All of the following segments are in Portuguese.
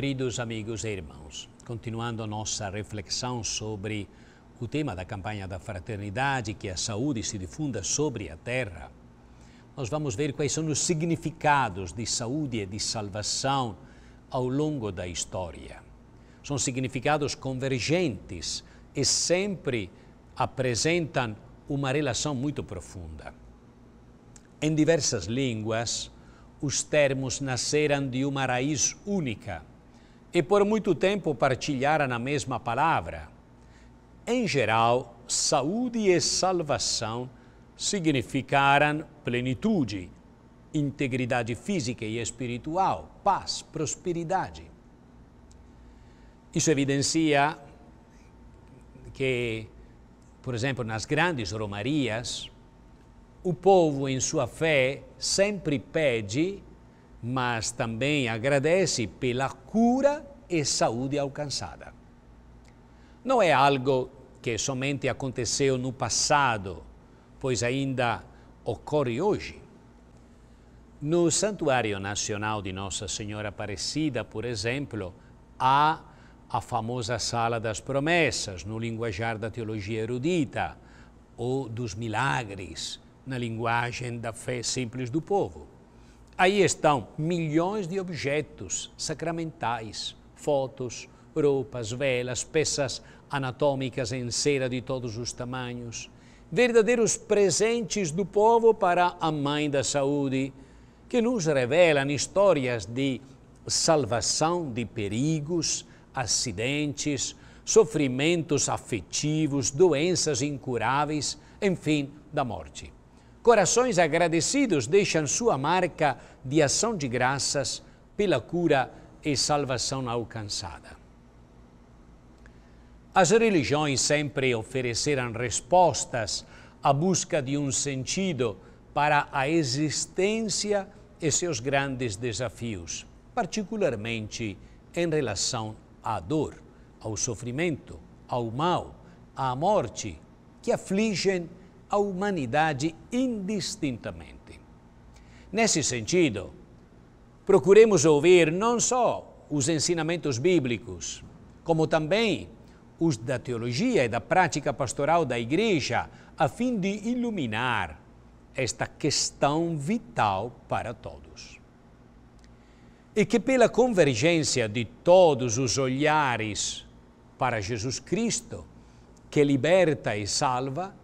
Queridos amigos e irmãos, continuando a nossa reflexão sobre o tema da campanha da fraternidade, que a saúde se difunda sobre a terra, nós vamos ver quais são os significados de saúde e de salvação ao longo da história. São significados convergentes e sempre apresentam uma relação muito profunda. Em diversas línguas, os termos nasceram de uma raiz única e por muito tempo partilharam a mesma palavra. Em geral, saúde e salvação significaram plenitude, integridade física e espiritual, paz, prosperidade. Isso evidencia que, por exemplo, nas grandes romarias, o povo em sua fé sempre pede mas também agradece pela cura e saúde alcançada. Não é algo que somente aconteceu no passado, pois ainda ocorre hoje. No Santuário Nacional de Nossa Senhora Aparecida, por exemplo, há a famosa Sala das Promessas, no linguajar da teologia erudita, ou dos milagres, na linguagem da fé simples do povo. Aí estão milhões de objetos sacramentais, fotos, roupas, velas, peças anatômicas em cera de todos os tamanhos, verdadeiros presentes do povo para a Mãe da Saúde, que nos revelam histórias de salvação de perigos, acidentes, sofrimentos afetivos, doenças incuráveis, enfim, da morte. Corações agradecidos deixam sua marca de ação de graças pela cura e salvação alcançada. As religiões sempre ofereceram respostas à busca de um sentido para a existência e seus grandes desafios, particularmente em relação à dor, ao sofrimento, ao mal, à morte, que afligem a humanidade indistintamente. Nesse sentido, procuremos ouvir não só os ensinamentos bíblicos, como também os da teologia e da prática pastoral da Igreja, a fim de iluminar esta questão vital para todos. E que, pela convergência de todos os olhares para Jesus Cristo, que liberta e salva,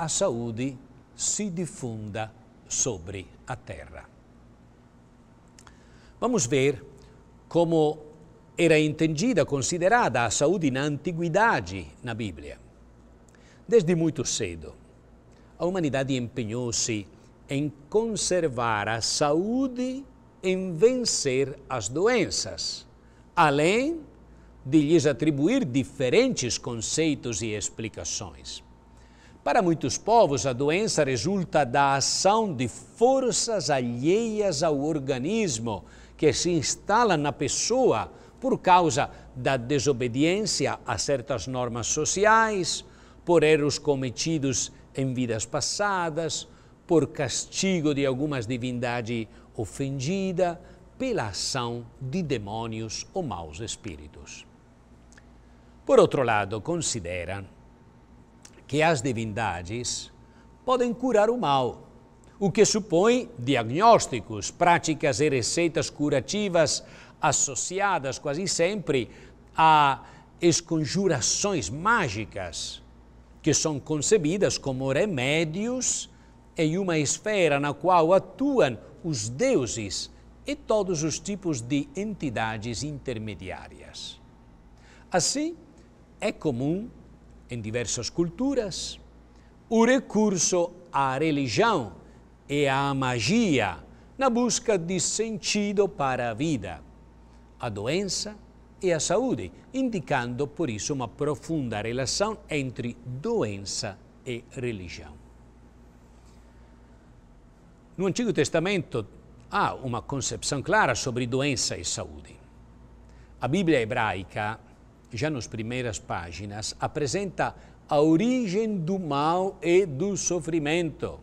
a saúde se difunda sobre a terra. Vamos ver como era entendida, considerada a saúde na antiguidade na Bíblia. Desde muito cedo, a humanidade empenhou-se em conservar a saúde, em vencer as doenças, além de lhes atribuir diferentes conceitos e explicações. Para muitos povos, a doença resulta da ação de forças alheias ao organismo que se instalam na pessoa por causa da desobediência a certas normas sociais, por erros cometidos em vidas passadas, por castigo de algumas divindades ofendida, pela ação de demônios ou maus espíritos. Por outro lado, considera que as divindades podem curar o mal, o que supõe diagnósticos, práticas e receitas curativas associadas quase sempre a esconjurações mágicas, que são concebidas como remédios em uma esfera na qual atuam os deuses e todos os tipos de entidades intermediárias. Assim, é comum em diversas culturas, o recurso à religião e à magia na busca de sentido para a vida, a doença e a saúde, indicando por isso uma profunda relação entre doença e religião. No Antigo Testamento há uma concepção clara sobre doença e saúde. A Bíblia hebraica já nas primeiras páginas, apresenta a origem do mal e do sofrimento,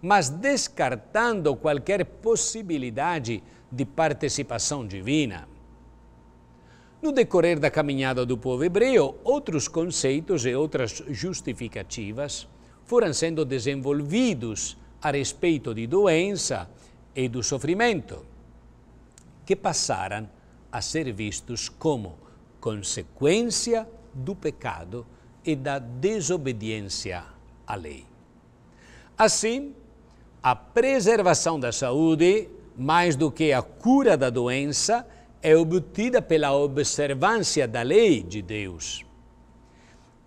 mas descartando qualquer possibilidade de participação divina. No decorrer da caminhada do povo hebreu, outros conceitos e outras justificativas foram sendo desenvolvidos a respeito de doença e do sofrimento, que passaram a ser vistos como consequência do pecado e da desobediência à lei. Assim, a preservação da saúde, mais do que a cura da doença, é obtida pela observância da lei de Deus.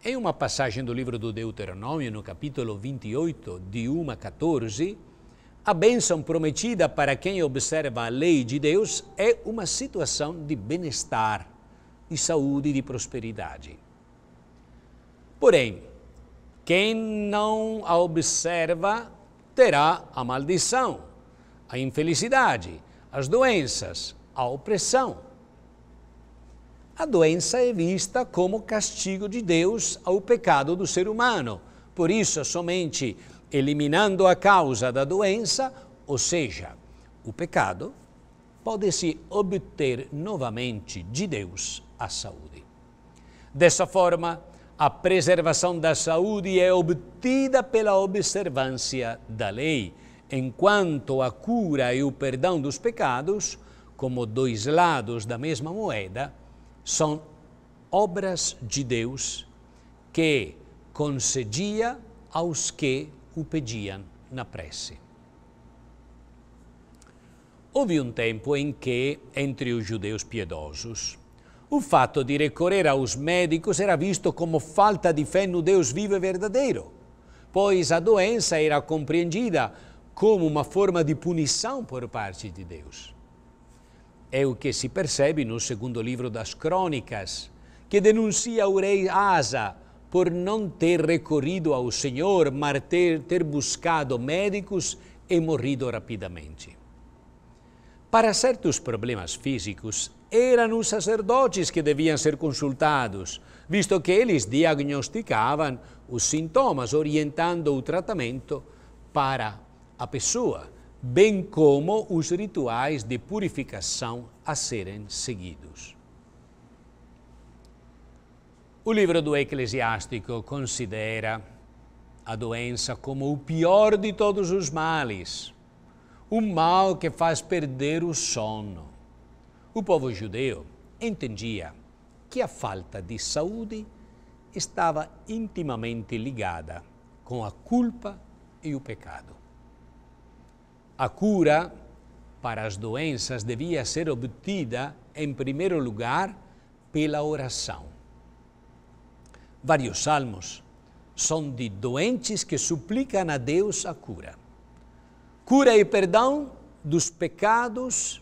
Em uma passagem do livro do Deuteronômio, no capítulo 28, de 1 a 14, a bênção prometida para quem observa a lei de Deus é uma situação de bem-estar de saúde e de prosperidade. Porém, quem não a observa terá a maldição, a infelicidade, as doenças, a opressão. A doença é vista como castigo de Deus ao pecado do ser humano. Por isso, é somente eliminando a causa da doença, ou seja, o pecado, pode-se obter novamente de Deus a saúde. Dessa forma, a preservação da saúde é obtida pela observância da lei, enquanto a cura e o perdão dos pecados, como dois lados da mesma moeda, são obras de Deus que concedia aos que o pediam na prece. Houve um tempo em que, entre os judeus piedosos, o fato de recorrer aos médicos era visto como falta de fé no Deus vivo e verdadeiro, pois a doença era compreendida como uma forma de punição por parte de Deus. É o que se percebe no segundo livro das Crônicas, que denuncia o rei Asa por não ter recorrido ao Senhor, mas ter, ter buscado médicos e morrido rapidamente. Para certos problemas físicos, eram os sacerdotes que deviam ser consultados, visto que eles diagnosticavam os sintomas, orientando o tratamento para a pessoa, bem como os rituais de purificação a serem seguidos. O livro do Eclesiástico considera a doença como o pior de todos os males o mal que faz perder o sono. O povo judeu entendia que a falta de saúde estava intimamente ligada com a culpa e o pecado. A cura para as doenças devia ser obtida, em primeiro lugar, pela oração. Vários salmos são de doentes que suplicam a Deus a cura. Cura e perdão dos pecados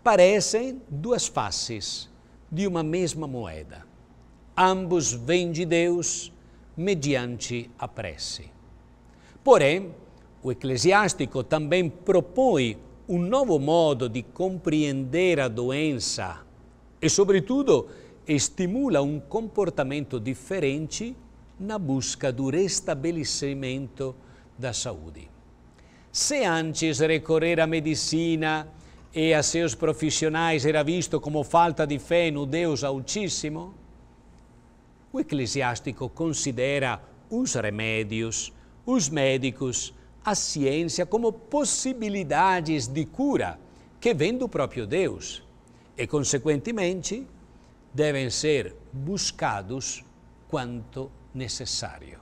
parecem duas faces de uma mesma moeda. Ambos vêm de Deus mediante a prece. Porém, o eclesiástico também propõe um novo modo de compreender a doença e, sobretudo, estimula um comportamento diferente na busca do restabelecimento da saúde. Se antes recorrer à medicina e a seus profissionais era visto como falta de fé no Deus Altíssimo, o eclesiástico considera os remédios, os médicos, a ciência como possibilidades de cura que vêm do próprio Deus e, consequentemente, devem ser buscados quanto necessário.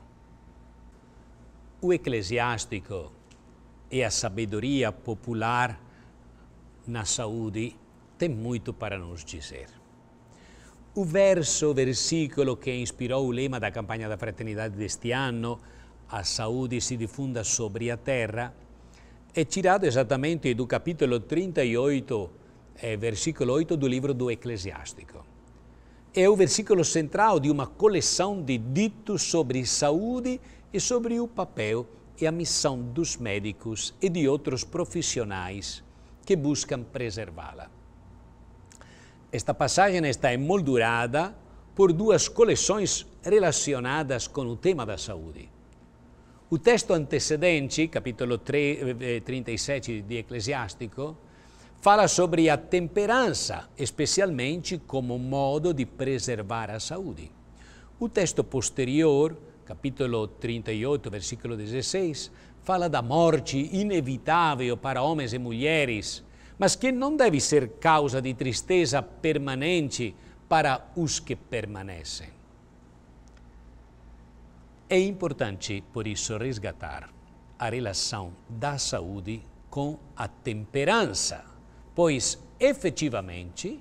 O eclesiástico e a sabedoria popular na saúde tem muito para nos dizer. O verso, o versículo que inspirou o lema da campanha da fraternidade deste ano, A saúde se difunda sobre a terra, é tirado exatamente do capítulo 38, é, versículo 8 do livro do Eclesiástico. É o versículo central de uma coleção de ditos sobre saúde e sobre o papel é a missão dos médicos e de outros profissionais que buscam preservá-la. Esta passagem está emoldurada por duas coleções relacionadas com o tema da saúde. O texto antecedente, capítulo 3, 37 eh, de Eclesiástico, fala sobre a temperança, especialmente como modo de preservar a saúde. O texto posterior capítulo 38, versículo 16, fala da morte inevitável para homens e mulheres, mas que não deve ser causa de tristeza permanente para os que permanecem. É importante, por isso, resgatar a relação da saúde com a temperança, pois efetivamente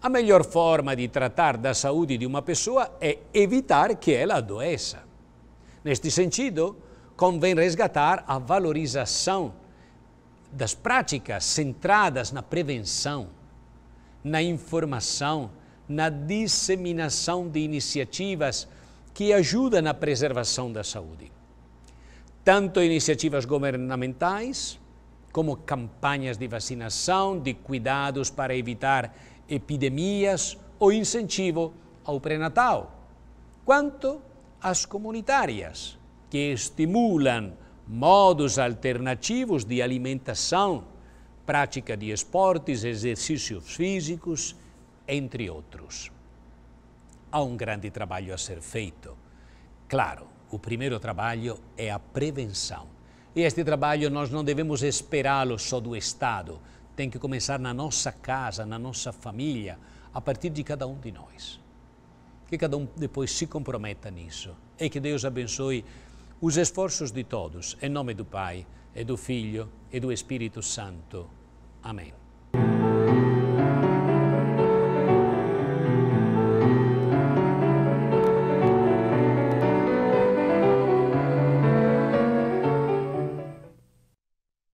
a melhor forma de tratar da saúde de uma pessoa é evitar que ela adoeça. Neste sentido, convém resgatar a valorização das práticas centradas na prevenção, na informação, na disseminação de iniciativas que ajudam na preservação da saúde. Tanto iniciativas governamentais, como campanhas de vacinação, de cuidados para evitar epidemias ou incentivo ao pré-natal, quanto as comunitárias, que estimulam modos alternativos de alimentação, prática de esportes, exercícios físicos, entre outros. Há um grande trabalho a ser feito. Claro, o primeiro trabalho é a prevenção. E este trabalho nós não devemos esperá-lo só do Estado, tem que começar na nossa casa, na nossa família, a partir de cada um de nós que cada um depois se comprometa nisso. E que Deus abençoe os esforços de todos, em nome do Pai, e do Filho e do Espírito Santo. Amém.